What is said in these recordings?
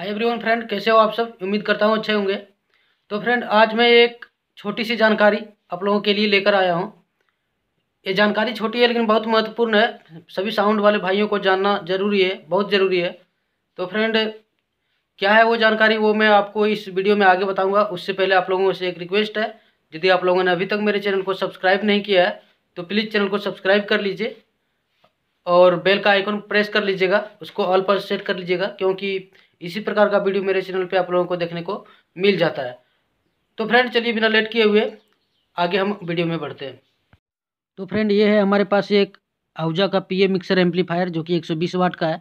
hi everyone friend कैसे हो आप सब उम्मीद करता हूँ अच्छे होंगे तो फ्रेंड आज मैं एक छोटी सी जानकारी आप लोगों के लिए लेकर आया हूँ ये जानकारी छोटी है लेकिन बहुत महत्वपूर्ण है सभी साउंड वाले भाइयों को जानना जरूरी है बहुत ज़रूरी है तो फ्रेंड क्या है वो जानकारी वो मैं आपको इस वीडियो में आगे बताऊँगा उससे पहले आप लोगों से एक रिक्वेस्ट है यदि आप लोगों ने अभी तक मेरे चैनल को सब्सक्राइब नहीं किया है तो प्लीज़ चैनल को सब्सक्राइब कर लीजिए और बेल का आइकन प्रेस कर लीजिएगा उसको ऑल पर सेट कर लीजिएगा क्योंकि इसी प्रकार का वीडियो मेरे चैनल पे आप लोगों को देखने को मिल जाता है तो फ्रेंड चलिए बिना लेट किए हुए आगे हम वीडियो में बढ़ते हैं तो फ्रेंड ये है हमारे पास एक आहूजा का पीए मिक्सर एम्पलीफायर जो कि 120 वाट का है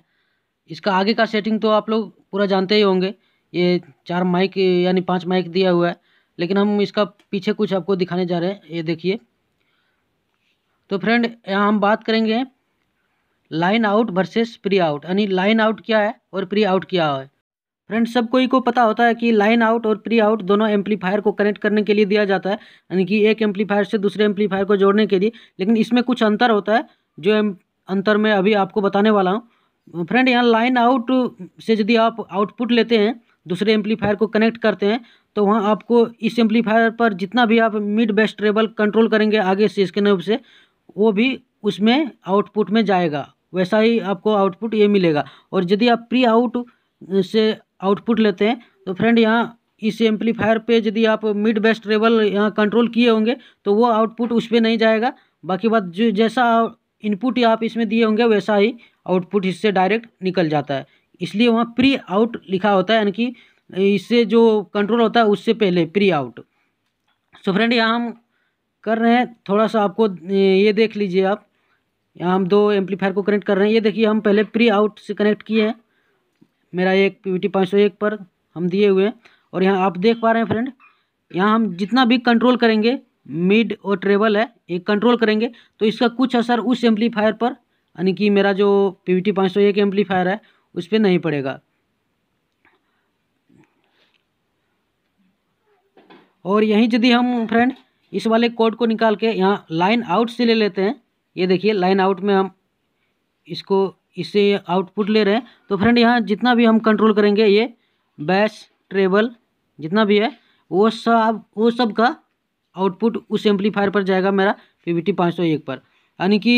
इसका आगे का सेटिंग तो आप लोग पूरा जानते ही होंगे ये चार माइक यानी पाँच माइक दिया हुआ है लेकिन हम इसका पीछे कुछ आपको दिखाने जा रहे हैं ये देखिए तो फ्रेंड यहाँ हम बात करेंगे line out versus pre out यानी लाइन आउट क्या है और प्री आउट क्या है फ्रेंड्स सब कोई को पता होता है कि लाइन आउट और प्री आउट दोनों एम्पलीफायर को कनेक्ट करने के लिए दिया जाता है यानी कि एक एम्पलीफायर से दूसरे एम्पलीफायर को जोड़ने के लिए लेकिन इसमें कुछ अंतर होता है जो अंतर मैं अभी आपको बताने वाला हूँ फ्रेंड यहाँ लाइन आउट से यदि आप आउटपुट लेते हैं दूसरे एम्पलीफायर को कनेक्ट करते हैं तो वहाँ आपको इस एम्पलीफायर पर जितना भी आप मिड बेस्ट ट्रेबल कंट्रोल करेंगे आगे से इसके नब से वो भी उसमें आउटपुट में जाएगा वैसा ही आपको आउटपुट ये मिलेगा और यदि आप प्री आउट से आउटपुट लेते हैं तो फ्रेंड यहाँ इस एम्पलीफायर पे यदि आप मिड बेस्ट ट्रेवल यहाँ कंट्रोल किए होंगे तो वो आउटपुट उस पर नहीं जाएगा बाकी बात जो जैसा इनपुट आप इसमें दिए होंगे वैसा ही आउटपुट इससे डायरेक्ट निकल जाता है इसलिए वहाँ प्री आउट लिखा होता है यानी कि इससे जो कंट्रोल होता है उससे पहले प्री आउट सो फ्रेंड यहाँ हम कर रहे हैं थोड़ा सा आपको ये देख लीजिए आप यहाँ हम दो एम्पलीफायर को कनेक्ट कर रहे हैं ये देखिए हम पहले प्री आउट से कनेक्ट किए हैं मेरा एक पी वी टी पर हम दिए हुए हैं और यहाँ आप देख पा रहे हैं फ्रेंड यहाँ हम जितना भी कंट्रोल करेंगे मिड और ट्रेबल है ये कंट्रोल करेंगे तो इसका कुछ असर उस एम्पलीफायर पर यानी कि मेरा जो पी वी टी पाँच सौ एक एम्पलीफायर है उस पर नहीं पड़ेगा और यहीं यदि हम फ्रेंड इस वाले कोड को निकाल के यहाँ लाइन आउट से ले लेते हैं ये देखिए लाइन आउट में हम इसको इससे आउटपुट ले रहे हैं तो फ्रेंड यहाँ जितना भी हम कंट्रोल करेंगे ये बैस ट्रेबल जितना भी है वो सब वो सब का आउटपुट उस एम्पलीफायर पर जाएगा मेरा पी वी पाँच सौ एक पर यानी कि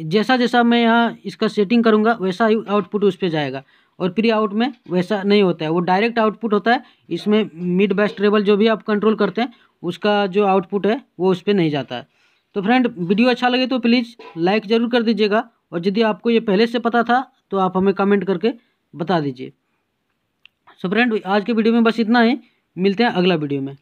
जैसा जैसा मैं यहाँ इसका सेटिंग करूँगा वैसा ही आउटपुट उस पर जाएगा और प्री आउट में वैसा नहीं होता है वो डायरेक्ट आउटपुट होता है इसमें मिड बेस्ट ट्रेबल जो भी आप कंट्रोल करते हैं उसका जो आउटपुट है वो उस पर नहीं जाता है तो फ्रेंड वीडियो अच्छा लगे तो प्लीज़ लाइक ज़रूर कर दीजिएगा और यदि आपको ये पहले से पता था तो आप हमें कमेंट करके बता दीजिए सो फ्रेंड आज के वीडियो में बस इतना ही मिलते हैं अगला वीडियो में